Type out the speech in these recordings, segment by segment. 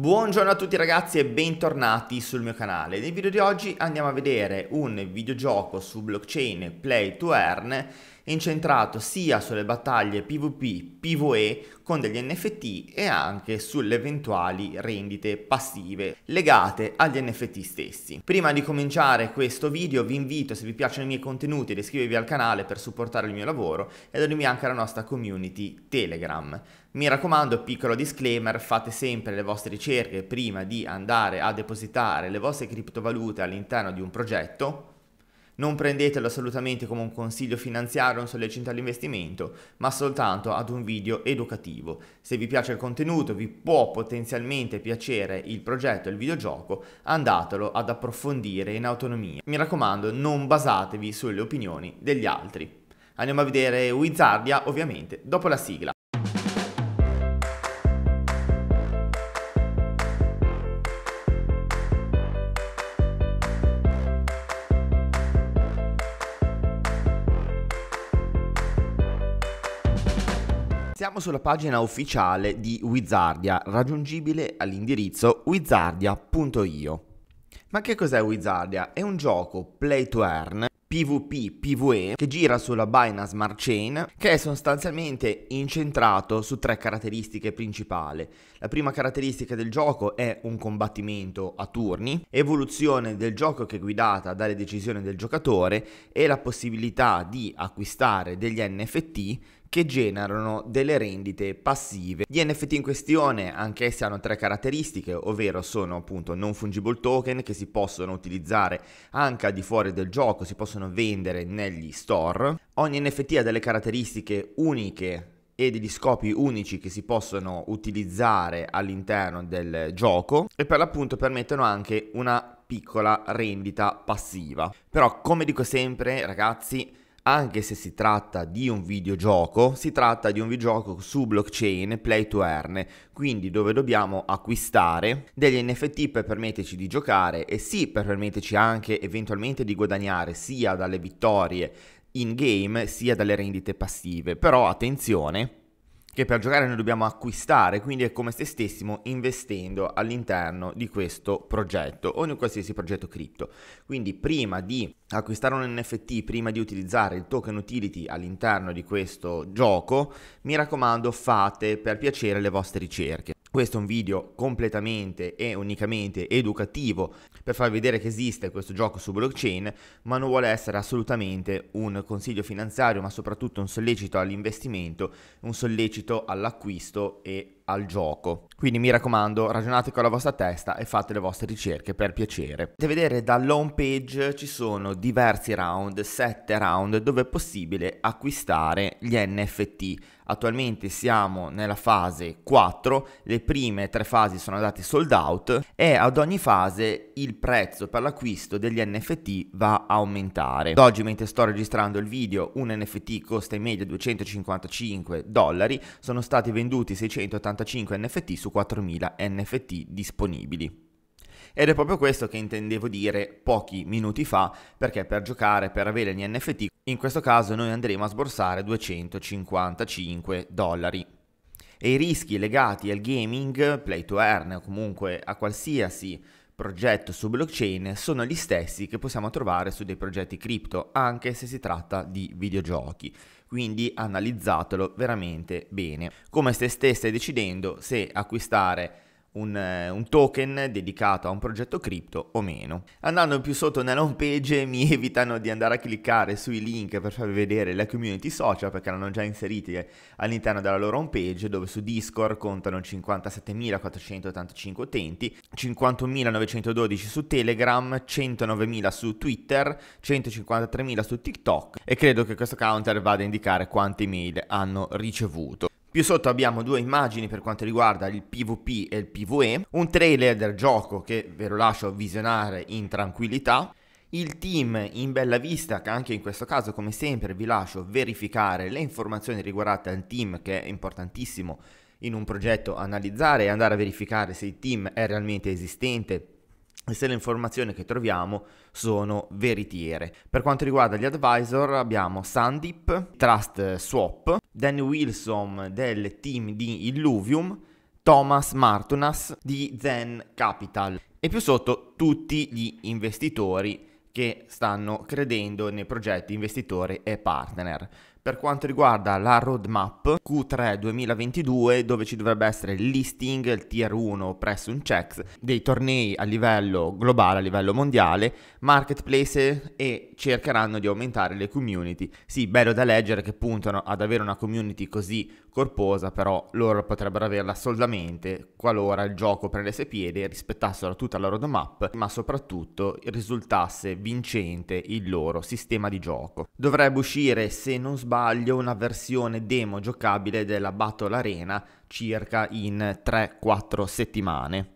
Buongiorno a tutti ragazzi e bentornati sul mio canale. Nel video di oggi andiamo a vedere un videogioco su blockchain Play to Earn incentrato sia sulle battaglie PvP, PvE con degli NFT e anche sulle eventuali rendite passive legate agli NFT stessi. Prima di cominciare questo video vi invito se vi piacciono i miei contenuti ad iscrivervi al canale per supportare il mio lavoro e unirvi anche alla nostra community Telegram. Mi raccomando, piccolo disclaimer, fate sempre le vostre ricerche prima di andare a depositare le vostre criptovalute all'interno di un progetto non prendetelo assolutamente come un consiglio finanziario, un sollecito all'investimento, ma soltanto ad un video educativo. Se vi piace il contenuto, vi può potenzialmente piacere il progetto e il videogioco, andatelo ad approfondire in autonomia. Mi raccomando, non basatevi sulle opinioni degli altri. Andiamo a vedere Wizardia, ovviamente, dopo la sigla. Siamo sulla pagina ufficiale di Wizardia, raggiungibile all'indirizzo wizardia.io. Ma che cos'è Wizardia? È un gioco play to earn PvP, PvE che gira sulla Binance Smart Chain che è sostanzialmente incentrato su tre caratteristiche principali. La prima caratteristica del gioco è un combattimento a turni, evoluzione del gioco che è guidata dalle decisioni del giocatore e la possibilità di acquistare degli NFT che generano delle rendite passive. Gli NFT in questione anch'essi hanno tre caratteristiche, ovvero sono appunto non fungible token che si possono utilizzare anche al di fuori del gioco, si possono vendere negli store. Ogni NFT ha delle caratteristiche uniche e degli scopi unici che si possono utilizzare all'interno del gioco e per l'appunto permettono anche una piccola rendita passiva. Però come dico sempre ragazzi anche se si tratta di un videogioco, si tratta di un videogioco su blockchain play to earn, quindi dove dobbiamo acquistare degli NFT per permetterci di giocare e sì per permetterci anche eventualmente di guadagnare sia dalle vittorie in game sia dalle rendite passive, però attenzione che per giocare noi dobbiamo acquistare, quindi è come se stessimo investendo all'interno di questo progetto o in qualsiasi progetto cripto. Quindi prima di acquistare un NFT, prima di utilizzare il token utility all'interno di questo gioco, mi raccomando fate per piacere le vostre ricerche. Questo è un video completamente e unicamente educativo per far vedere che esiste questo gioco su blockchain, ma non vuole essere assolutamente un consiglio finanziario, ma soprattutto un sollecito all'investimento, un sollecito all'acquisto e al gioco. Quindi mi raccomando, ragionate con la vostra testa e fate le vostre ricerche per piacere. Potete vedere dall'home page ci sono diversi round, 7 round, dove è possibile acquistare gli NFT. Attualmente siamo nella fase 4, le prime tre fasi sono andate sold out e ad ogni fase il prezzo per l'acquisto degli NFT va a aumentare. Ad oggi mentre sto registrando il video un NFT costa in media 255 dollari, sono stati venduti 680 145 NFT su 4000 NFT disponibili. Ed è proprio questo che intendevo dire pochi minuti fa, perché per giocare, per avere gli NFT, in questo caso noi andremo a sborsare 255 dollari. E i rischi legati al gaming, play to earn o comunque a qualsiasi progetto su blockchain sono gli stessi che possiamo trovare su dei progetti cripto, anche se si tratta di videogiochi. Quindi analizzatelo veramente bene, come se stesse decidendo se acquistare un, eh, un, token dedicato a un progetto cripto o meno. Andando più sotto nella home page mi evitano di andare a cliccare sui link per farvi vedere la community social perché erano già inseriti eh, all'interno della loro home page dove su Discord contano 57.485 utenti, 51.912 su Telegram, 109.000 su Twitter, 153.000 su TikTok e credo che questo counter vada a indicare quante mail hanno ricevuto. Più sotto abbiamo due immagini per quanto riguarda il PvP e il PvE, un trailer del gioco che ve lo lascio visionare in tranquillità, il team in bella vista che anche in questo caso come sempre vi lascio verificare le informazioni riguardate al team che è importantissimo in un progetto analizzare e andare a verificare se il team è realmente esistente e se le informazioni che troviamo sono veritiere. Per quanto riguarda gli advisor abbiamo Sandip, Trust Swap, Danny Wilson del team di Illuvium, Thomas Martunas di Zen Capital e più sotto tutti gli investitori che stanno credendo nei progetti investitori e partner. Per quanto riguarda la roadmap Q3 2022 dove ci dovrebbe essere il listing, il tier 1 presso un checks dei tornei a livello globale, a livello mondiale, marketplace e cercheranno di aumentare le community. Sì, bello da leggere che puntano ad avere una community così corposa, però loro potrebbero averla solamente qualora il gioco prendesse piede, rispettassero tutta la roadmap, ma soprattutto risultasse vincente il loro sistema di gioco. Dovrebbe uscire se non sbaglio sbaglio una versione demo giocabile della Battle Arena circa in 3-4 settimane.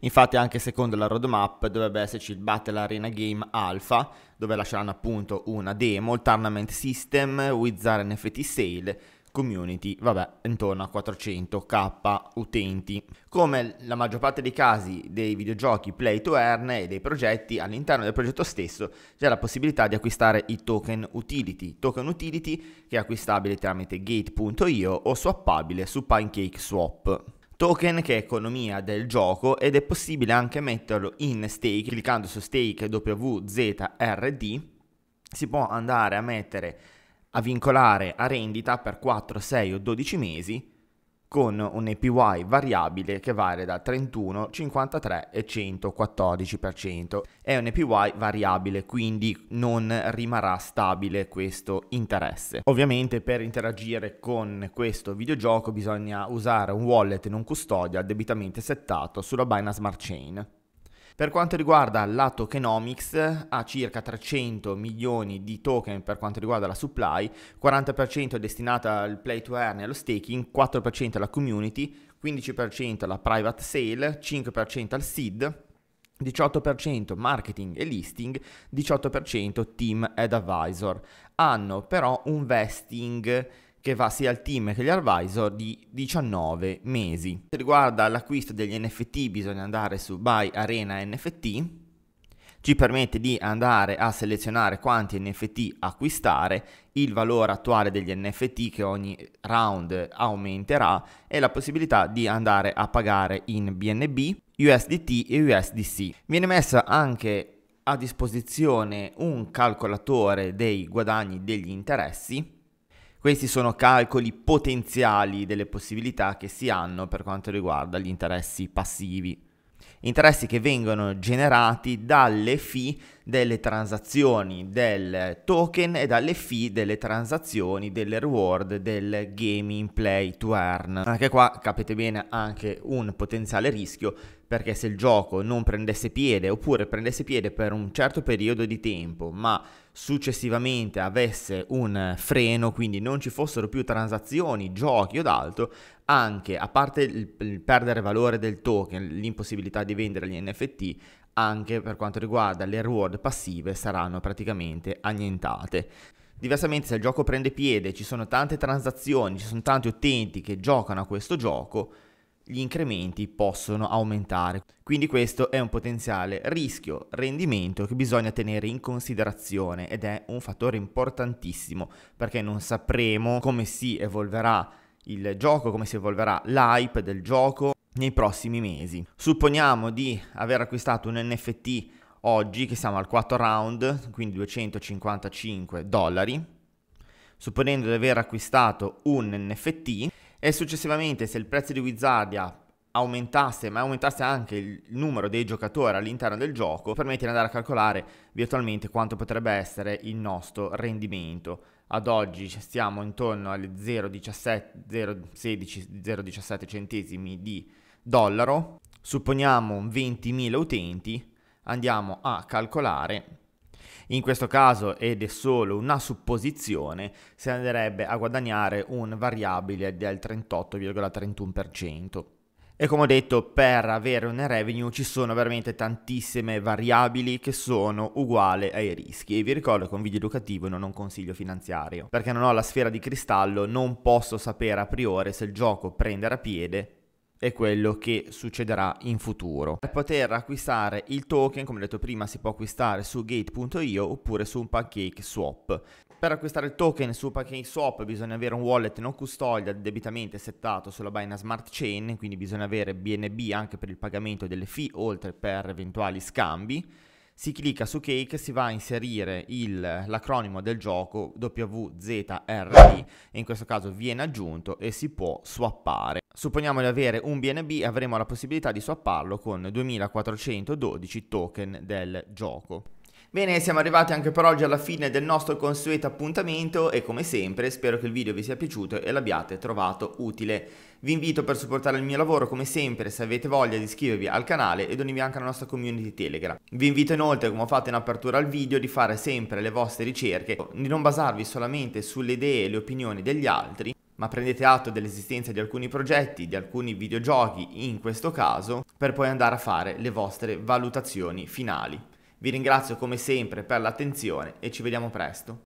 Infatti anche secondo la roadmap dovrebbe esserci il Battle Arena Game Alpha, dove lasceranno appunto una demo, il Tournament System, Wizard NFT Sale community, vabbè, intorno a 400k utenti. Come la maggior parte dei casi dei videogiochi play to earn e dei progetti, all'interno del progetto stesso c'è la possibilità di acquistare i token utility, token utility che è acquistabile tramite gate.io o swappabile su PancakeSwap. Token che è economia del gioco ed è possibile anche metterlo in stake cliccando su stake WZRD si può andare a mettere a vincolare a rendita per 4, 6 o 12 mesi con un APY variabile che vale da 31, 53 e 114%. È un APY variabile, quindi non rimarrà stabile questo interesse. Ovviamente per interagire con questo videogioco bisogna usare un wallet non custodia debitamente settato sulla Binance Smart Chain. Per quanto riguarda la tokenomics, ha circa 300 milioni di token per quanto riguarda la supply, 40% è destinata al play to earn e allo staking, 4% alla community, 15% alla private sale, 5% al seed, 18% marketing e listing, 18% team ed advisor. Hanno però un vesting che va sia al team che agli advisor di 19 mesi. Se riguarda l'acquisto degli NFT bisogna andare su Buy Arena NFT, ci permette di andare a selezionare quanti NFT acquistare, il valore attuale degli NFT che ogni round aumenterà e la possibilità di andare a pagare in BNB, USDT e USDC. Viene messa anche a disposizione un calcolatore dei guadagni degli interessi questi sono calcoli potenziali delle possibilità che si hanno per quanto riguarda gli interessi passivi interessi che vengono generati dalle fee delle transazioni del token e dalle fee delle transazioni delle reward del gaming play to earn. Anche qua capite bene anche un potenziale rischio perché se il gioco non prendesse piede oppure prendesse piede per un certo periodo di tempo ma successivamente avesse un freno quindi non ci fossero più transazioni, giochi o d'altro anche a parte il, il perdere valore del token, l'impossibilità di di vendere gli NFT anche per quanto riguarda le reward passive saranno praticamente annientate. Diversamente se il gioco prende piede, ci sono tante transazioni, ci sono tanti utenti che giocano a questo gioco, gli incrementi possono aumentare. Quindi questo è un potenziale rischio rendimento che bisogna tenere in considerazione ed è un fattore importantissimo perché non sapremo come si evolverà il gioco, come si evolverà l'hype del gioco, nei prossimi mesi. Supponiamo di aver acquistato un NFT oggi, che siamo al quarto round, quindi 255 dollari, supponendo di aver acquistato un NFT e successivamente se il prezzo di Wizardia aumentasse, ma aumentasse anche il numero dei giocatori all'interno del gioco, permette di andare a calcolare virtualmente quanto potrebbe essere il nostro rendimento. Ad oggi stiamo intorno alle 0,16, 0,17 centesimi di dollaro, supponiamo 20.000 utenti, andiamo a calcolare, in questo caso ed è solo una supposizione, si andrebbe a guadagnare un variabile del 38,31%. E come ho detto, per avere un revenue ci sono veramente tantissime variabili che sono uguali ai rischi. E vi ricordo che un video educativo non è un consiglio finanziario, perché non ho la sfera di cristallo, non posso sapere a priori se il gioco prenderà piede e quello che succederà in futuro. Per poter acquistare il token, come detto prima, si può acquistare su gate.io oppure su un pancake swap. Per acquistare il token su Pancake Swap bisogna avere un wallet non custodia debitamente settato sulla Binance Smart Chain, quindi bisogna avere BNB anche per il pagamento delle fee, oltre per eventuali scambi. Si clicca su Cake, si va a inserire il, l'acronimo del gioco WZRD, in questo caso viene aggiunto e si può swappare. Supponiamo di avere un BNB, avremo la possibilità di swapparlo con 2412 token del gioco. Bene, siamo arrivati anche per oggi alla fine del nostro consueto appuntamento e come sempre spero che il video vi sia piaciuto e l'abbiate trovato utile. Vi invito per supportare il mio lavoro come sempre se avete voglia di iscrivervi al canale ed unirvi anche alla nostra community Telegram. Vi invito inoltre come ho fatto in apertura al video di fare sempre le vostre ricerche, di non basarvi solamente sulle idee e le opinioni degli altri ma prendete atto dell'esistenza di alcuni progetti, di alcuni videogiochi in questo caso, per poi andare a fare le vostre valutazioni finali. Vi ringrazio come sempre per l'attenzione e ci vediamo presto.